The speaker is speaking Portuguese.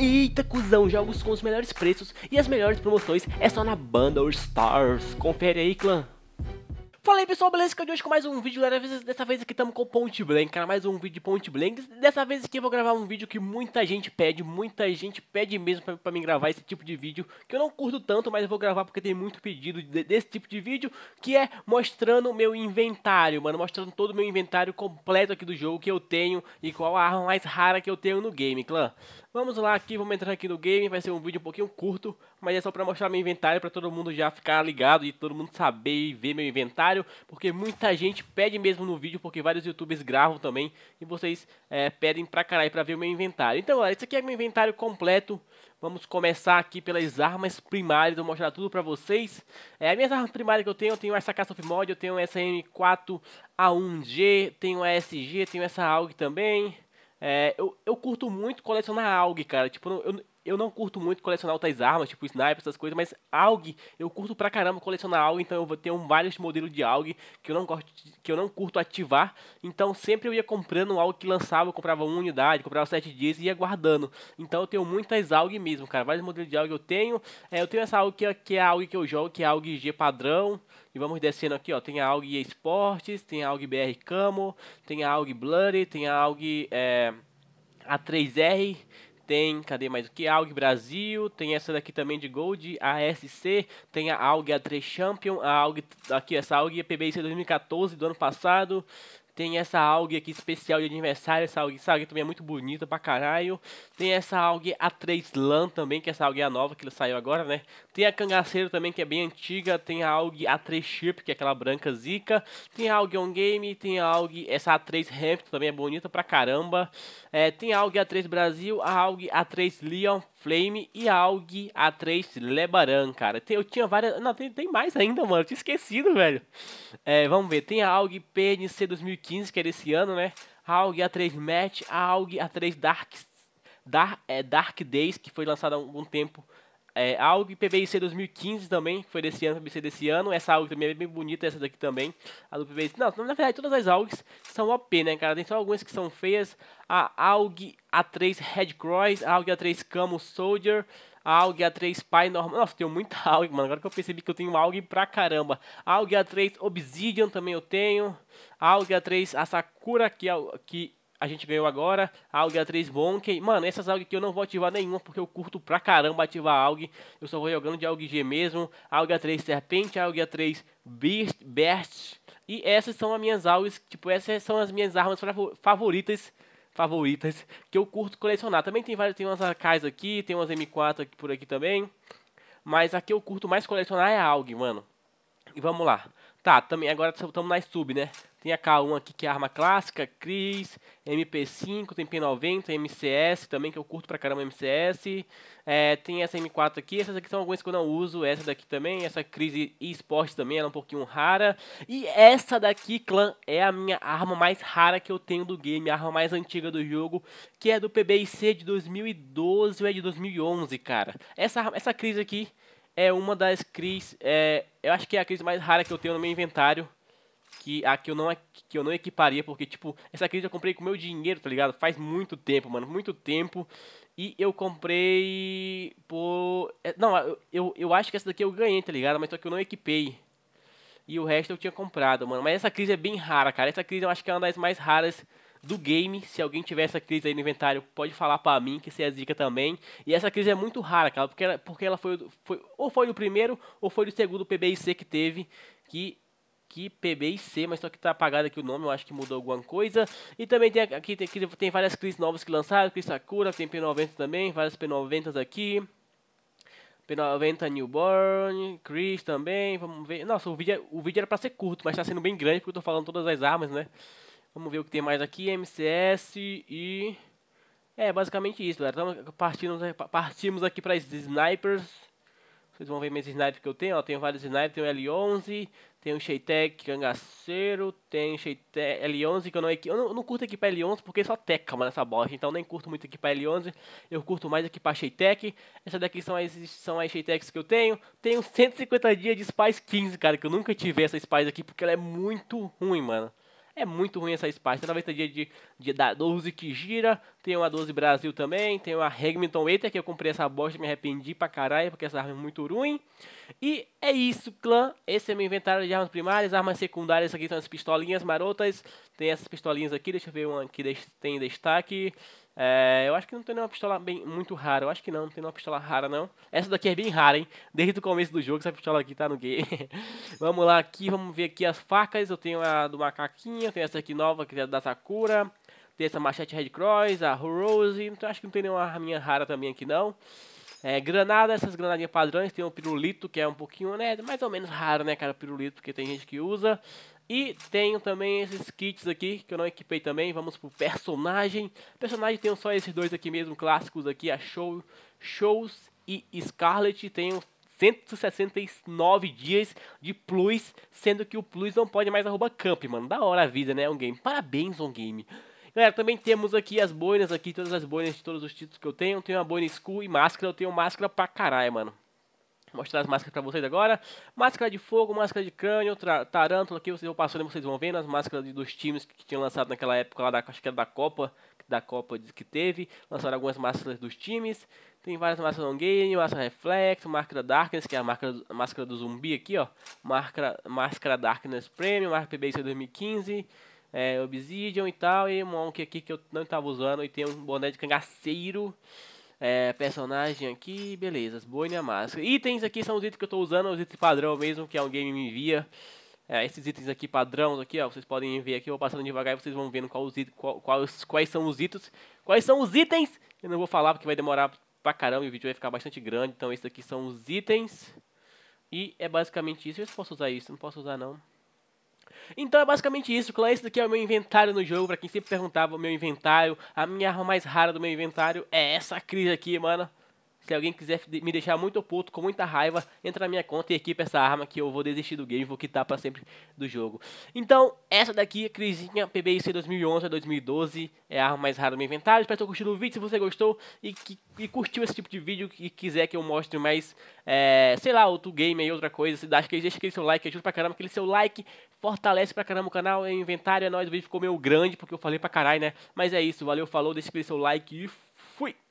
Eita cuzão, jogos com os melhores preços e as melhores promoções é só na Banda All Stars. Confere aí, clã. Fala aí pessoal, beleza? Que é hoje com mais um vídeo, galera. Dessa vez aqui estamos com Ponte Blank, cara. Mais um vídeo de Ponte Blank. Dessa vez aqui eu vou gravar um vídeo que muita gente pede, muita gente pede mesmo pra, pra mim gravar esse tipo de vídeo. Que eu não curto tanto, mas eu vou gravar porque tem muito pedido de, desse tipo de vídeo. Que é mostrando meu inventário, mano. Mostrando todo o meu inventário completo aqui do jogo que eu tenho e qual a arma mais rara que eu tenho no game, clã. Vamos lá aqui, vamos entrar aqui no game. Vai ser um vídeo um pouquinho curto, mas é só pra mostrar meu inventário pra todo mundo já ficar ligado e todo mundo saber e ver meu inventário comentário, porque muita gente pede mesmo no vídeo, porque vários youtubers gravam também e vocês é, pedem pra caralho pra ver o meu inventário. Então, galera, isso aqui é meu inventário completo. Vamos começar aqui pelas armas primárias, vou mostrar tudo pra vocês. É, as minhas armas primárias que eu tenho, eu tenho essa Cast of Mod, eu tenho essa M4A1G, tenho a SG, tenho essa AUG também. É, eu, eu curto muito colecionar AUG, cara, tipo, eu, eu não curto muito colecionar outras armas, tipo sniper, essas coisas, mas AUG, eu curto pra caramba colecionar AUG, então eu vou ter um, vários modelos de AUG que eu, não curto, que eu não curto ativar, então sempre eu ia comprando algo que lançava, eu comprava uma unidade, comprava sete dias e ia guardando. Então eu tenho muitas AUG mesmo, cara, vários modelos de AUG eu tenho, é, eu tenho essa AUG que, que é a AUG que eu jogo, que é a AUG G padrão, e vamos descendo aqui, ó, tem a AUG Esportes, tem a AUG BR Camo, tem a AUG Bloody, tem a AUG... É, a3R tem, cadê mais o que? AUG Brasil, tem essa daqui também de Gold, ASC, tem a AUG A3 Champion, a AUG, aqui essa AUG PBIC 2014 do ano passado, tem essa AUG aqui especial de aniversário, essa AUG, essa AUG também é muito bonita pra caralho. Tem essa AUG A3 LAN também, que essa AUG é a nova que saiu agora, né? Tem a Cangaceiro também, que é bem antiga. Tem a AUG A3 Chip, que é aquela branca zica. Tem a AUG On Game, tem a AUG, essa A3 Hampton também é bonita pra caramba. É, tem a AUG A3 Brasil, a AUG A3 Leon, Flame e Aug A3 Lebaran, cara. Eu tinha várias. Não, tem, tem mais ainda, mano. Eu tinha esquecido, velho. É, vamos ver. Tem a Aug PNC 2015, que era é esse ano, né? A Aug A3 Match, a Aug A3 Dark, Dark, é, Dark Days, que foi lançada há algum tempo é, AUG PBIC 2015 também, que foi desse ano, PBIC desse ano. Essa AUG também é bem bonita, essa daqui também. A do PBIC. Não, na verdade todas as AUGs são OP, né, cara? Tem só algumas que são feias. A AUG A3 Red Cross, a AUG A3 Camo Soldier, a AUG A3 Pai normal. Nossa, tenho muita AUG, mano. Agora que eu percebi que eu tenho AUG pra caramba. A AUG A3 Obsidian também eu tenho. A AUG A3 a Sakura, que, é que a gente ganhou agora, AUG A3 Bonk. Mano, essas AUG aqui eu não vou ativar nenhuma, porque eu curto pra caramba ativar AUG. Eu só vou jogando de AUG G mesmo, AUG A3 Serpente, AUG A3 Beast, Best. E essas são as minhas AUGs, tipo, essas são as minhas armas favoritas favoritas que eu curto colecionar. Também tem várias, tem umas AKs aqui, tem umas M4 aqui, por aqui também. Mas a que eu curto mais colecionar é a AUG, mano. E vamos lá. Tá, também agora estamos na sub, né? Tem a K1 aqui, que é arma clássica, Cris, MP5, tem P90, MCS também, que eu curto pra caramba MCS. É, tem essa M4 aqui, essas aqui são algumas que eu não uso, essa daqui também, essa Cris e Sport também, ela é um pouquinho rara. E essa daqui, clã, é a minha arma mais rara que eu tenho do game, a arma mais antiga do jogo, que é do PBIC de 2012 ou é de 2011, cara. Essa, essa Cris aqui é uma das Cris, é, eu acho que é a Cris mais rara que eu tenho no meu inventário que a que eu não que eu não equiparia, porque tipo, essa crise eu comprei com meu dinheiro, tá ligado? Faz muito tempo, mano, muito tempo. E eu comprei por é, não, eu, eu acho que essa daqui eu ganhei, tá ligado? Mas só que eu não equipei. E o resto eu tinha comprado, mano. Mas essa crise é bem rara, cara. Essa crise eu acho que é uma das mais raras do game. Se alguém tiver essa crise aí no inventário, pode falar para mim, que você é a dica também. E essa crise é muito rara, cara, porque ela, porque ela foi, foi ou foi do primeiro ou foi do segundo PBIC que teve, que aqui, PBIC, mas só que tá apagado aqui o nome, eu acho que mudou alguma coisa. E também tem aqui, tem, aqui, tem várias Cris novas que lançaram, Cris Sakura, tem P90 também, várias P90s aqui. P90 Newborn, Chris também, vamos ver. Nossa, o vídeo, é, o vídeo era pra ser curto, mas tá sendo bem grande porque eu tô falando todas as armas, né? Vamos ver o que tem mais aqui, MCS e... É, basicamente isso, galera. Então, partimos, partimos aqui para snipers vocês vão ver meus snipes que eu tenho, ó. Tenho vários snipes, tenho L11, tenho Sheitec cangaceiro, tenho Sheitec L11 que eu não, eu não, eu não curto equipar L11 porque só teca, mano, essa bosta. Então nem curto muito equipar L11, eu curto mais equipar Sheitec. Essas daqui são as, são as Sheitecs que eu tenho. Tenho 150 dias de Spies 15, cara, que eu nunca tive essa Spies aqui porque ela é muito ruim, mano. É muito ruim essa espada. Toda tem dia de, de, da 12 que gira. Tem uma 12 Brasil também. Tem uma Hegminton Eater que eu comprei essa bosta me arrependi pra caralho porque essa arma é muito ruim. E é isso, clã. Esse é meu inventário de armas primárias. Armas secundárias aqui são as pistolinhas marotas. Tem essas pistolinhas aqui. Deixa eu ver uma que tem destaque. É, eu acho que não tem nenhuma pistola bem, muito rara. Eu acho que não, não tem nenhuma pistola rara, não. Essa daqui é bem rara, hein? Desde o começo do jogo, essa pistola aqui tá no game. vamos lá aqui, vamos ver aqui as facas. Eu tenho a do macaquinho, tenho essa aqui nova, que é da Sakura. Tem essa machete Red Cross, a Rose. Então acho que não tem nenhuma arminha rara também aqui, não. É, granada, essas granadinhas padrões, tem um pirulito que é um pouquinho, né, mais ou menos raro, né, cara, pirulito, porque tem gente que usa. E tenho também esses kits aqui, que eu não equipei também, vamos pro personagem. Personagem tenho só esses dois aqui mesmo, clássicos aqui, a Show, Shows e Scarlet, tenho 169 dias de plus, sendo que o plus não pode mais arroba camp, mano. Da hora a vida, né, um game. Parabéns, um game. Galera, também temos aqui as boinas aqui, todas as boinas de todos os títulos que eu tenho. tenho uma boina school e máscara, eu tenho máscara pra caralho, mano. Vou mostrar as máscaras pra vocês agora. Máscara de fogo, máscara de crânio, tarântula aqui, vocês vão passando e vocês vão vendo as máscaras dos times que tinham lançado naquela época lá da, acho que era da Copa, da Copa que teve, lançaram algumas máscaras dos times. Tem várias máscaras on game, máscara reflexo, máscara darkness, que é a máscara, a máscara do zumbi aqui, ó. Máscara, máscara darkness premium, máscara PBC 2015 é, Obsidian e tal, e Monk aqui que eu não estava usando, e tem um boné de cangaceiro, é, personagem aqui, beleza, boina a máscara. Itens aqui são os itens que eu estou usando, os itens padrão mesmo, que alguém me envia. É, esses itens aqui padrão, aqui, ó, vocês podem ver aqui, eu vou passando devagar e vocês vão vendo quais itens, quais, quais são os itens, quais são os itens, eu não vou falar porque vai demorar pra caramba e o vídeo vai ficar bastante grande, então esses aqui são os itens, e é basicamente isso, eu posso usar isso, não posso usar não. Então é basicamente isso, Claro, Esse daqui é o meu inventário no jogo. Pra quem sempre perguntava, o meu inventário, a minha arma mais rara do meu inventário é essa crise aqui, mano. Se alguém quiser me deixar muito puto, com muita raiva, entra na minha conta e equipa essa arma que eu vou desistir do game, vou quitar pra sempre do jogo. Então, essa daqui, a Crisinha PBIC 2011 a 2012, é a arma mais rara do meu inventário. Espero que tenha curtido o vídeo, se você gostou e, que, e curtiu esse tipo de vídeo e quiser que eu mostre mais, é, sei lá, outro game aí, outra coisa, se dá, que deixa aquele seu like, ajuda pra caramba, aquele seu like fortalece pra caramba o canal, é o inventário, é nóis, o vídeo ficou meio grande porque eu falei pra caralho, né? Mas é isso, valeu, falou, deixa aquele seu like e fui!